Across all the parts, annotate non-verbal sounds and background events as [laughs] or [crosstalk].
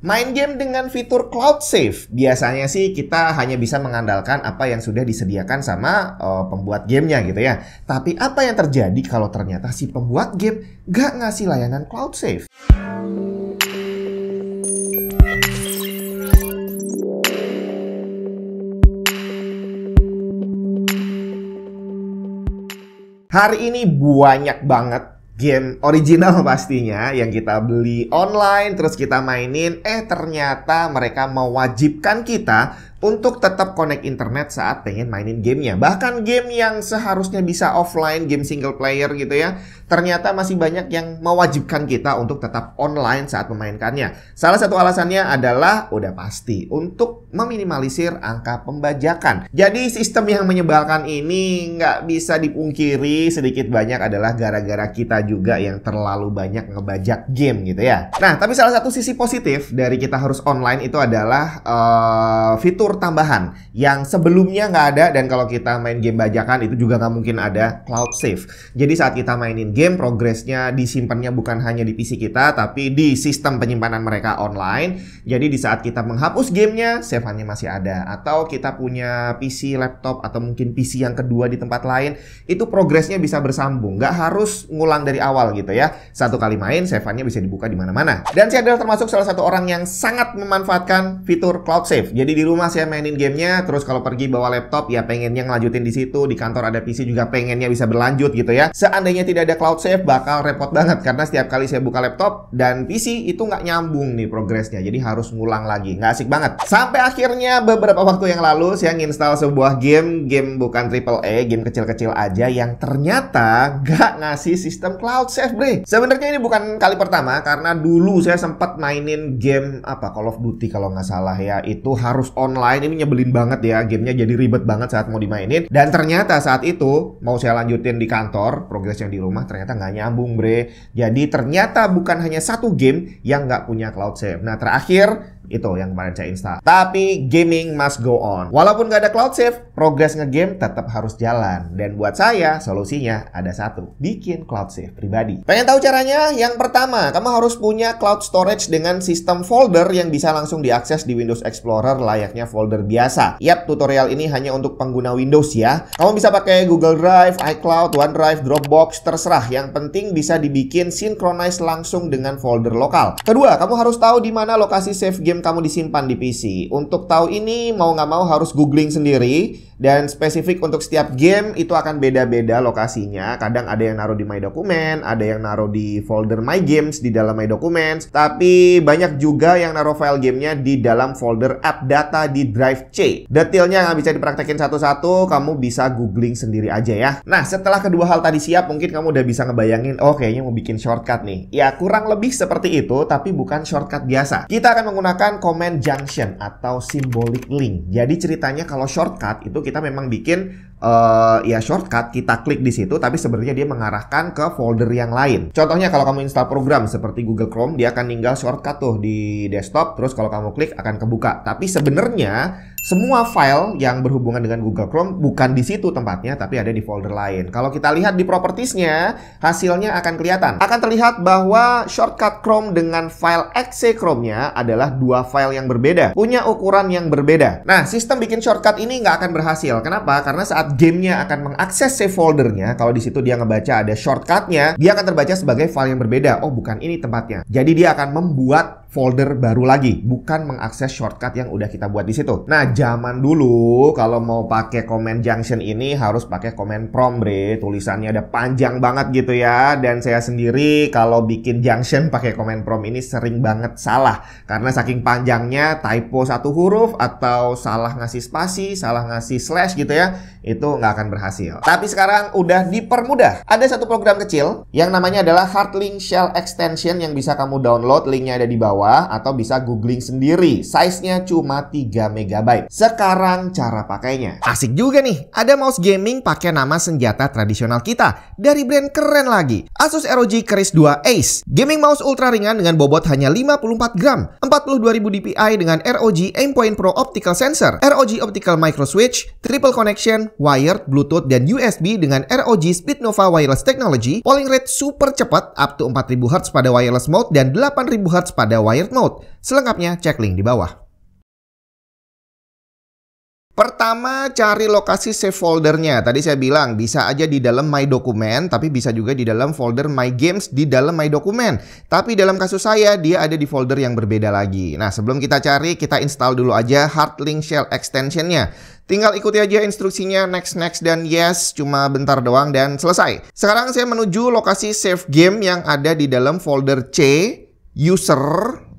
Main game dengan fitur cloud save, biasanya sih kita hanya bisa mengandalkan apa yang sudah disediakan sama uh, pembuat gamenya gitu ya. Tapi apa yang terjadi kalau ternyata si pembuat game gak ngasih layanan cloud save? Hari ini banyak banget game original [laughs] pastinya yang kita beli online terus kita mainin eh ternyata mereka mewajibkan kita untuk tetap connect internet saat pengen mainin gamenya. Bahkan game yang seharusnya bisa offline, game single player gitu ya, ternyata masih banyak yang mewajibkan kita untuk tetap online saat memainkannya. Salah satu alasannya adalah udah pasti untuk meminimalisir angka pembajakan. Jadi sistem yang menyebalkan ini nggak bisa dipungkiri sedikit banyak adalah gara-gara kita juga yang terlalu banyak ngebajak game gitu ya. Nah, tapi salah satu sisi positif dari kita harus online itu adalah uh, fitur fitur tambahan yang sebelumnya nggak ada dan kalau kita main game bajakan itu juga nggak mungkin ada cloud save. Jadi saat kita mainin game, progresnya disimpannya bukan hanya di PC kita tapi di sistem penyimpanan mereka online. Jadi di saat kita menghapus gamenya, save-annya masih ada. Atau kita punya PC laptop atau mungkin PC yang kedua di tempat lain, itu progresnya bisa bersambung. Nggak harus ngulang dari awal gitu ya. Satu kali main, save-annya bisa dibuka di mana-mana. Dan saya adalah termasuk salah satu orang yang sangat memanfaatkan fitur cloud save. Jadi di rumah saya ya mainin gamenya terus kalau pergi bawa laptop ya pengennya ngelanjutin di situ di kantor ada PC juga pengennya bisa berlanjut gitu ya seandainya tidak ada cloud save bakal repot banget karena setiap kali saya buka laptop dan PC itu nggak nyambung nih progresnya jadi harus ngulang lagi nggak asik banget sampai akhirnya beberapa waktu yang lalu saya nginstal sebuah game game bukan triple A game kecil-kecil aja yang ternyata nggak ngasih sistem cloud save bre sebenarnya ini bukan kali pertama karena dulu saya sempat mainin game apa Call of Duty kalau nggak salah ya itu harus online lain ini nyebelin banget ya gamenya jadi ribet banget saat mau dimainin dan ternyata saat itu mau saya lanjutin di kantor progres yang di rumah ternyata nggak nyambung bre jadi ternyata bukan hanya satu game yang nggak punya cloud save nah terakhir itu yang kemarin saya install. Tapi gaming must go on. Walaupun nggak ada cloud save, progres ngegame tetap harus jalan. Dan buat saya, solusinya ada satu. Bikin cloud save pribadi. Pengen tahu caranya? Yang pertama, kamu harus punya cloud storage dengan sistem folder yang bisa langsung diakses di Windows Explorer layaknya folder biasa. Yap, tutorial ini hanya untuk pengguna Windows ya. Kamu bisa pakai Google Drive, iCloud, OneDrive, Dropbox, terserah. Yang penting bisa dibikin synchronize langsung dengan folder lokal. Kedua, kamu harus tahu di mana lokasi save game kamu disimpan di PC. Untuk tahu ini mau nggak mau harus googling sendiri dan spesifik untuk setiap game itu akan beda-beda lokasinya. Kadang ada yang naruh di My Document, ada yang naruh di folder My Games di dalam My Documents. Tapi banyak juga yang naruh file gamenya di dalam folder app data di Drive C. Detailnya nggak bisa dipraktekin satu-satu, kamu bisa googling sendiri aja ya. Nah, setelah kedua hal tadi siap, mungkin kamu udah bisa ngebayangin, oh kayaknya mau bikin shortcut nih. Ya, kurang lebih seperti itu, tapi bukan shortcut biasa. Kita akan menggunakan command junction atau symbolic link. Jadi ceritanya kalau shortcut itu kita kita memang bikin uh, ya shortcut kita klik di situ tapi sebenarnya dia mengarahkan ke folder yang lain. Contohnya kalau kamu install program seperti Google Chrome dia akan ninggal shortcut tuh di desktop terus kalau kamu klik akan kebuka. Tapi sebenarnya semua file yang berhubungan dengan Google Chrome bukan di situ tempatnya, tapi ada di folder lain. Kalau kita lihat di propertiesnya, hasilnya akan kelihatan. Akan terlihat bahwa shortcut Chrome dengan file exe Chrome-nya adalah dua file yang berbeda, punya ukuran yang berbeda. Nah, sistem bikin shortcut ini nggak akan berhasil. Kenapa? Karena saat gamenya akan mengakses save foldernya, kalau di situ dia ngebaca ada shortcutnya, dia akan terbaca sebagai file yang berbeda. Oh, bukan ini tempatnya. Jadi dia akan membuat folder baru lagi, bukan mengakses shortcut yang udah kita buat di situ. Nah, zaman dulu kalau mau pakai command junction ini harus pakai command prompt, bre. Tulisannya ada panjang banget gitu ya. Dan saya sendiri kalau bikin junction pakai command prompt ini sering banget salah karena saking panjangnya typo satu huruf atau salah ngasih spasi, salah ngasih slash gitu ya, itu nggak akan berhasil. Tapi sekarang udah dipermudah. Ada satu program kecil yang namanya adalah Heartlink Shell Extension yang bisa kamu download, linknya ada di bawah bawah atau bisa googling sendiri. Size-nya cuma 3 MB. Sekarang cara pakainya. Asik juga nih, ada mouse gaming pakai nama senjata tradisional kita dari brand keren lagi, Asus ROG Keris 2 Ace. Gaming mouse ultra ringan dengan bobot hanya 54 gram, 42.000 DPI dengan ROG Aimpoint Pro Optical Sensor, ROG Optical Micro Switch, Triple Connection, Wired, Bluetooth, dan USB dengan ROG Speednova Wireless Technology, polling rate super cepat up to 4000 Hz pada wireless mode dan 8000 Hz pada wireless Wired Mode. Selengkapnya cek link di bawah. Pertama, cari lokasi save foldernya. Tadi saya bilang bisa aja di dalam My Document, tapi bisa juga di dalam folder My Games di dalam My Document. Tapi dalam kasus saya, dia ada di folder yang berbeda lagi. Nah, sebelum kita cari, kita install dulu aja Hardlink Shell extensionnya. Tinggal ikuti aja instruksinya next, next, dan yes, cuma bentar doang dan selesai. Sekarang saya menuju lokasi save game yang ada di dalam folder C, user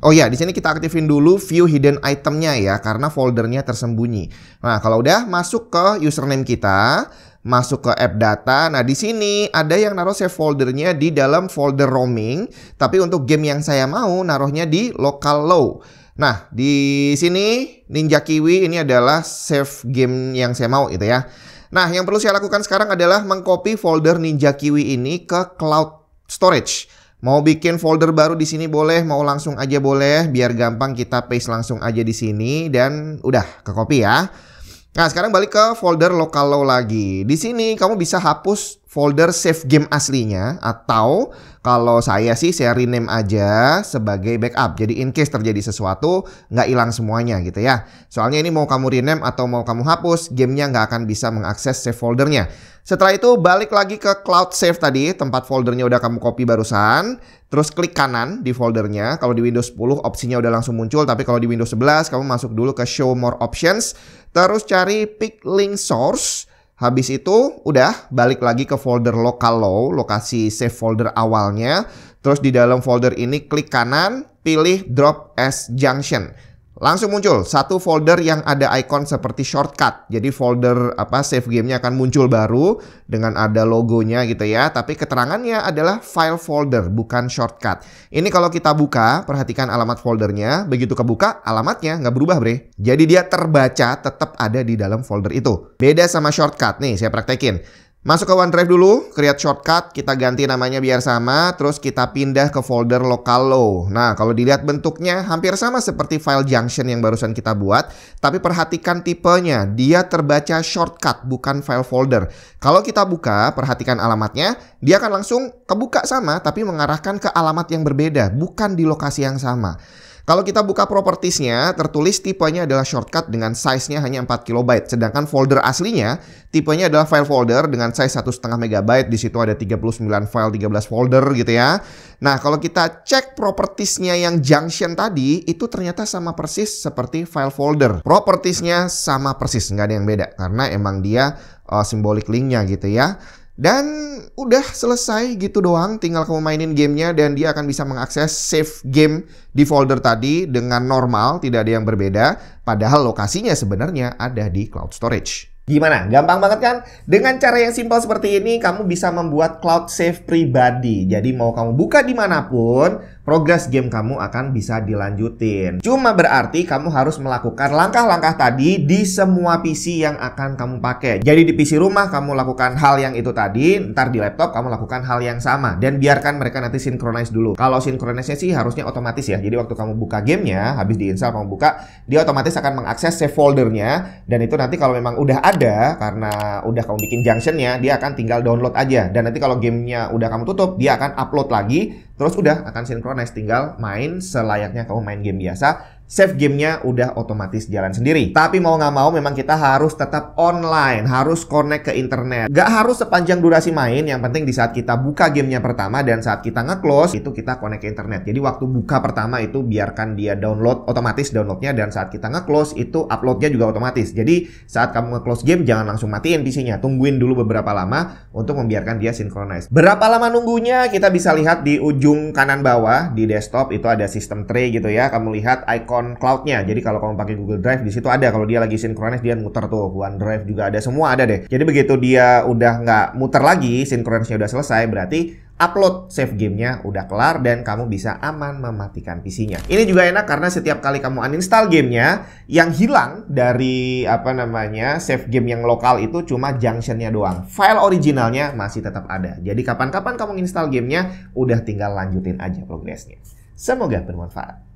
Oh ya, di sini kita aktifin dulu view hidden itemnya ya, karena foldernya tersembunyi. Nah, kalau udah masuk ke username kita, masuk ke app data. Nah, di sini ada yang naruh save foldernya di dalam folder roaming, tapi untuk game yang saya mau naruhnya di local low. Nah, di sini Ninja Kiwi ini adalah save game yang saya mau gitu ya. Nah, yang perlu saya lakukan sekarang adalah mengcopy folder Ninja Kiwi ini ke cloud storage. Mau bikin folder baru di sini boleh, mau langsung aja boleh, biar gampang kita paste langsung aja di sini dan udah ke copy ya. Nah, sekarang balik ke folder lokal lo lagi. Di sini kamu bisa hapus folder save game aslinya atau kalau saya sih saya rename aja sebagai backup. Jadi in case terjadi sesuatu nggak hilang semuanya gitu ya. Soalnya ini mau kamu rename atau mau kamu hapus, gamenya nggak akan bisa mengakses save foldernya. Setelah itu balik lagi ke cloud save tadi, tempat foldernya udah kamu copy barusan. Terus klik kanan di foldernya. Kalau di Windows 10 opsinya udah langsung muncul, tapi kalau di Windows 11 kamu masuk dulu ke show more options. Terus cari pick link source Habis itu udah balik lagi ke folder lokal low, lokasi save folder awalnya. Terus di dalam folder ini klik kanan, pilih drop as junction. Langsung muncul satu folder yang ada icon seperti shortcut. Jadi folder apa save gamenya akan muncul baru dengan ada logonya gitu ya. Tapi keterangannya adalah file folder bukan shortcut. Ini kalau kita buka, perhatikan alamat foldernya. Begitu kebuka, alamatnya nggak berubah bre. Jadi dia terbaca tetap ada di dalam folder itu. Beda sama shortcut. Nih saya praktekin. Masuk ke OneDrive dulu, create shortcut, kita ganti namanya biar sama, terus kita pindah ke folder lokal lo. Nah, kalau dilihat bentuknya hampir sama seperti file junction yang barusan kita buat, tapi perhatikan tipenya, dia terbaca shortcut, bukan file folder. Kalau kita buka, perhatikan alamatnya, dia akan langsung kebuka sama, tapi mengarahkan ke alamat yang berbeda, bukan di lokasi yang sama. Kalau kita buka propertiesnya, tertulis tipenya adalah shortcut dengan size-nya hanya 4 KB. Sedangkan folder aslinya, tipenya adalah file folder dengan size 1,5 MB. Di situ ada 39 file, 13 folder gitu ya. Nah, kalau kita cek propertiesnya yang junction tadi, itu ternyata sama persis seperti file folder. Propertiesnya sama persis, nggak ada yang beda. Karena emang dia uh, eh, simbolik linknya gitu ya. Dan udah selesai gitu doang, tinggal kamu mainin gamenya dan dia akan bisa mengakses save game di folder tadi dengan normal, tidak ada yang berbeda. Padahal lokasinya sebenarnya ada di cloud storage. Gimana? Gampang banget kan? Dengan cara yang simpel seperti ini, kamu bisa membuat cloud save pribadi. Jadi mau kamu buka dimanapun, progres game kamu akan bisa dilanjutin. Cuma berarti kamu harus melakukan langkah-langkah tadi di semua PC yang akan kamu pakai. Jadi di PC rumah kamu lakukan hal yang itu tadi, ntar di laptop kamu lakukan hal yang sama dan biarkan mereka nanti synchronize dulu. Kalau synchronize sih harusnya otomatis ya. Jadi waktu kamu buka gamenya, habis diinstal kamu buka, dia otomatis akan mengakses save foldernya dan itu nanti kalau memang udah ada karena udah kamu bikin junctionnya, dia akan tinggal download aja dan nanti kalau gamenya udah kamu tutup, dia akan upload lagi Terus udah akan sinkronis, tinggal main selayaknya kamu main game biasa save gamenya udah otomatis jalan sendiri. Tapi mau nggak mau memang kita harus tetap online, harus connect ke internet. Nggak harus sepanjang durasi main, yang penting di saat kita buka gamenya pertama dan saat kita nge-close, itu kita connect ke internet. Jadi waktu buka pertama itu biarkan dia download, otomatis downloadnya, dan saat kita nge-close itu uploadnya juga otomatis. Jadi saat kamu nge-close game, jangan langsung matiin PC-nya, tungguin dulu beberapa lama untuk membiarkan dia synchronize. Berapa lama nunggunya? Kita bisa lihat di ujung kanan bawah, di desktop itu ada sistem tray gitu ya, kamu lihat icon on cloudnya. Jadi kalau kamu pakai Google Drive di situ ada. Kalau dia lagi sinkronis dia muter tuh. OneDrive juga ada. Semua ada deh. Jadi begitu dia udah nggak muter lagi, sinkronisnya udah selesai, berarti upload save gamenya udah kelar dan kamu bisa aman mematikan PC-nya. Ini juga enak karena setiap kali kamu uninstall gamenya, yang hilang dari apa namanya save game yang lokal itu cuma junctionnya doang. File originalnya masih tetap ada. Jadi kapan-kapan kamu install gamenya, udah tinggal lanjutin aja progresnya. Semoga bermanfaat.